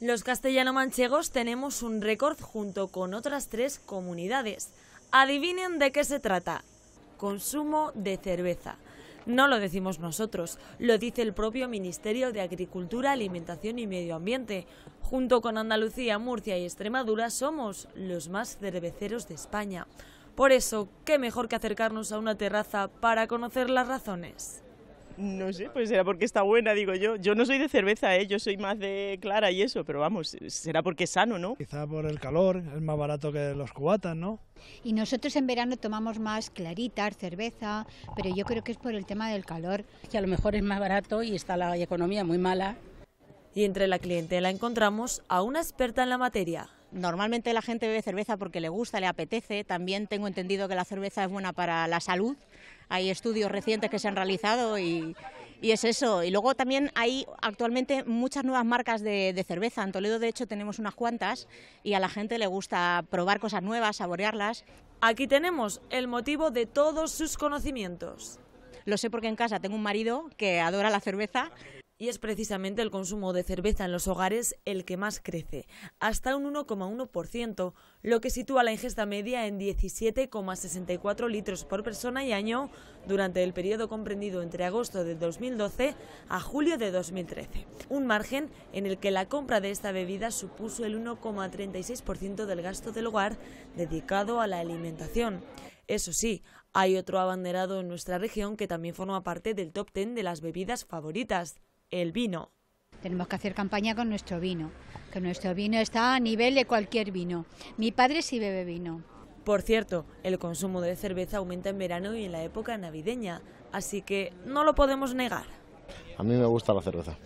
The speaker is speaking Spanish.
Los castellano-manchegos tenemos un récord junto con otras tres comunidades. Adivinen de qué se trata. Consumo de cerveza. No lo decimos nosotros, lo dice el propio Ministerio de Agricultura, Alimentación y Medio Ambiente. Junto con Andalucía, Murcia y Extremadura somos los más cerveceros de España. Por eso, qué mejor que acercarnos a una terraza para conocer las razones. No sé, pues será porque está buena, digo yo. Yo no soy de cerveza, ¿eh? yo soy más de clara y eso, pero vamos, será porque es sano, ¿no? Quizá por el calor, es más barato que los cubatas, ¿no? Y nosotros en verano tomamos más claritas, cerveza, pero yo creo que es por el tema del calor. Que a lo mejor es más barato y está la economía muy mala. Y entre la clientela encontramos a una experta en la materia, Normalmente la gente bebe cerveza porque le gusta, le apetece. También tengo entendido que la cerveza es buena para la salud. Hay estudios recientes que se han realizado y, es eso. Y luego también hay actualmente muchas nuevas marcas de, cerveza. En Toledo, de hecho, tenemos unas cuantas y a la gente le gusta probar cosas nuevas, saborearlas. Aquí tenemos el motivo de todos sus conocimientos. Lo sé porque en casa tengo un marido que adora la cerveza y es precisamente el consumo de cerveza en los hogares el que más crece, hasta un 1,1%, lo que sitúa la ingesta media en 17,64 litros por persona y año durante el periodo comprendido entre agosto de 2012 a julio de 2013, un margen en el que la compra de esta bebida supuso el 1,36% del gasto del hogar dedicado a la alimentación. Eso sí, hay otro abanderado en nuestra región que también forma parte del top 10 de las bebidas favoritas, el vino. Tenemos que hacer campaña con nuestro vino, que nuestro vino está a nivel de cualquier vino. Mi padre sí bebe vino. Por cierto, el consumo de cerveza aumenta en verano y en la época navideña, así que no lo podemos negar. A mí me gusta la cerveza.